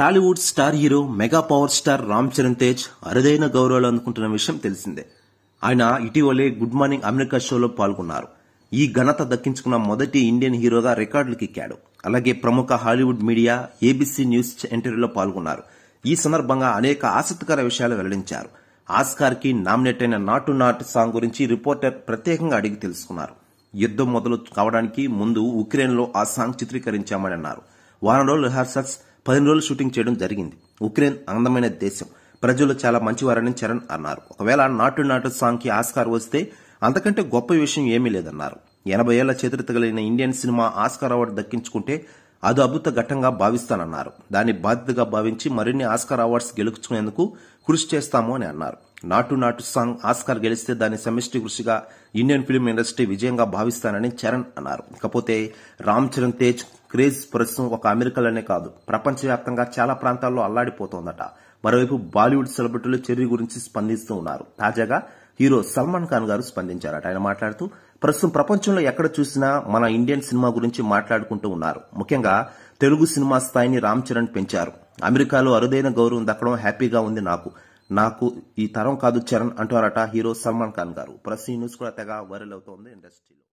Tollywood star hero mega power star Ram Charan Tej అరుదైన గౌరవాలు అందుకుంటున్న విషయం తెలిసిందే ఆయన ఇటీవలే గుడ్ మార్నింగ్ అమెరికా షోలో పాల్గొన్నారు ఈ ఘనత దక్కించుకున్న మొదటి ఇండియన్ హీరోగా రికార్డులకు ఎక్కాడు అలాగే ప్రముఖ హాలీవుడ్ మీడియా ఏబీసీ న్యూస్ ఇంటర్వ్యూలో పాల్గొన్నారు ఈ సందర్భంగా అనేక ఆసక్తికర విషయాలు వెల్లడించారు ఆస్కార్ కి నామినేట్ అయిన నాటు నాట్ సాంగ్ గురించి రిపోర్టర్ ప్రత్యేకంగా అడిగి తెలుసుకున్నారు యుద్ధం మొదలు కావడానికి ముందు ఉక్రెయిన్లో ఆ సాంగ్ చిత్రీకరించామని అన్నారు వారం రోజులు రిహార్సల్స్ పదిహేను రోజులు షూటింగ్ చేయడం జరిగింది ఉక్రెయిన్ అందమైన దేశం ప్రజలు చాలా మంచివారని చరణ్ అన్నారు ఒకవేళ నాటు నాటు సాంగ్కి ఆస్కార్ వస్తే అంతకంటే గొప్ప విషయం ఏమీ లేదన్నారు ఎనభై ఏళ్ల చరిత్ర కలిగిన ఇండియన్ సినిమా ఆస్కార్ అవార్డు దక్కించుకుంటే అది అద్భుత ఘట్టంగా భావిస్తానన్నారు దాన్ని బాధ్యతగా భావించి మరిన్ని ఆస్కార్ అవార్డ్స్ గెలుచుకునేందుకు కృషి చేస్తాము అని అన్నారు నాటు నాటు సాంగ్ ఆస్కార్ గెలిస్తే దాని సమిష్టి కృషిగా ఇండియన్ ఫిల్మ్ ఇండస్ట్రీ విజయంగా భావిస్తానని చరణ్ అన్నారు ఇకపోతే రామ్ చరణ్ తేజ్ క్రేజ్ ప్రస్తుతం ఒక అమెరికాలోనే కాదు ప్రపంచవ్యాప్తంగా చాలా ప్రాంతాల్లో అల్లాడిపోతోందట మరోవైపు బాలీవుడ్ సెలబ్రిటీలు చెర్రీ గురించి స్పందిస్తూ ఉన్నారు తాజాగా హీరో సల్మాన్ ఖాన్ గారు స్పందించారట ఆయన మాట్లాడుతూ ప్రస్తుతం ప్రపంచంలో ఎక్కడ చూసినా మన ఇండియన్ సినిమా గురించి మాట్లాడుకుంటూ ఉన్నారు ముఖ్యంగా తెలుగు సినిమా స్థాయిని రామ్ చరణ్ పెంచారు అమెరికాలో అరుదైన గౌరవం దక్కడం హ్యాపీగా ఉంది నాకు నాకు ఈ తరం కాదు చరణ్ అంటారట హీరో సల్మాన్ ఖాన్ గారు ఈ న్యూస్ కూడా తెగ వైరల్ అవుతోంది ఇండస్ట్రీలో